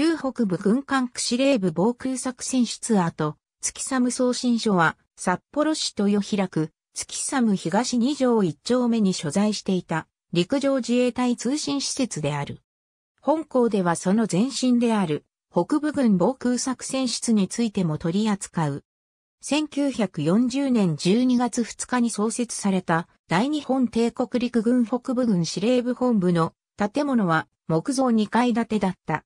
旧北部軍艦区司令部防空作戦室跡、月寒送信所は、札幌市豊平区、月寒東2条1丁目に所在していた、陸上自衛隊通信施設である。本校ではその前身である、北部軍防空作戦室についても取り扱う。1940年12月2日に創設された大日本帝国陸軍北部軍司令部本部の建物は木造2階建てだった。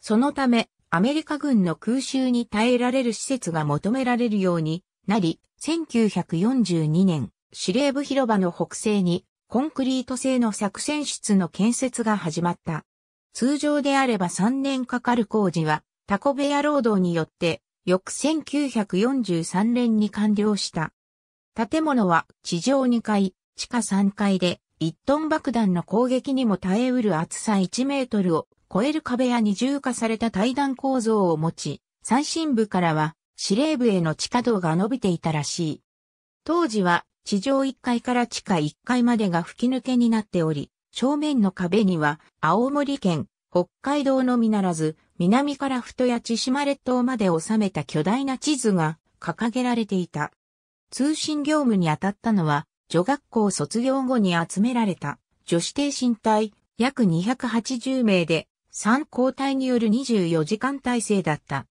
そのため、アメリカ軍の空襲に耐えられる施設が求められるようになり、1942年、司令部広場の北西にコンクリート製の作戦室の建設が始まった。通常であれば3年かかる工事は、タコ部屋労働によって、翌1943年に完了した。建物は地上2階、地下3階で、1トン爆弾の攻撃にも耐えうる厚さ1メートルを超える壁や二重化された対談構造を持ち、最深部からは司令部への地下道が伸びていたらしい。当時は地上1階から地下1階までが吹き抜けになっており、正面の壁には青森県、北海道のみならず、南から太や千島列島まで収めた巨大な地図が掲げられていた。通信業務に当たったのは、女学校卒業後に集められた女子低身隊約280名で3交代による24時間体制だった。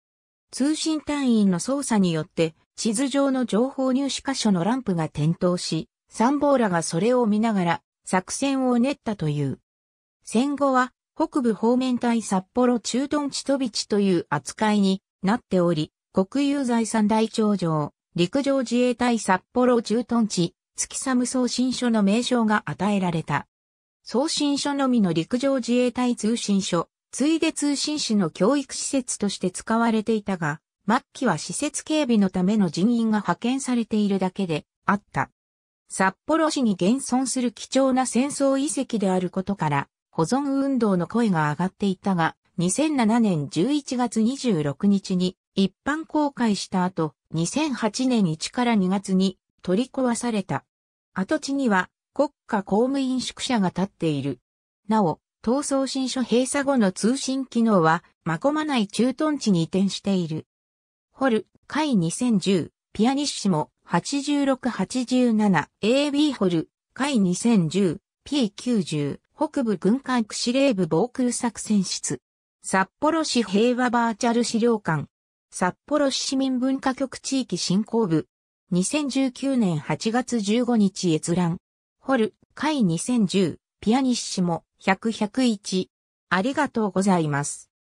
通信隊員の操作によって、地図上の情報入手箇所のランプが点灯し、参謀らがそれを見ながら作戦を練ったという。戦後は北部方面隊札幌駐屯地飛び地という扱いになっており、国有財産大長城、陸上自衛隊札幌駐屯地、月寒送信所の名称が与えられた。送信所のみの陸上自衛隊通信所、ついで通信士の教育施設として使われていたが、末期は施設警備のための人員が派遣されているだけであった。札幌市に現存する貴重な戦争遺跡であることから、保存運動の声が上がっていたが、2007年11月26日に一般公開した後、2008年1から2月に取り壊された。跡地には国家公務員宿舎が建っている。なお、逃走新書閉鎖後の通信機能は、まこまない駐屯地に移転している。ホル、回2010、ピアニッシモ、8687AB ホル、回2010、P90、北部軍艦区司令部防空作戦室。札幌市平和バーチャル資料館。札幌市市民文化局地域振興部。2019年8月15日閲覧。ホル、回2010、ピアニッシモ、100、101。ありがとうございます。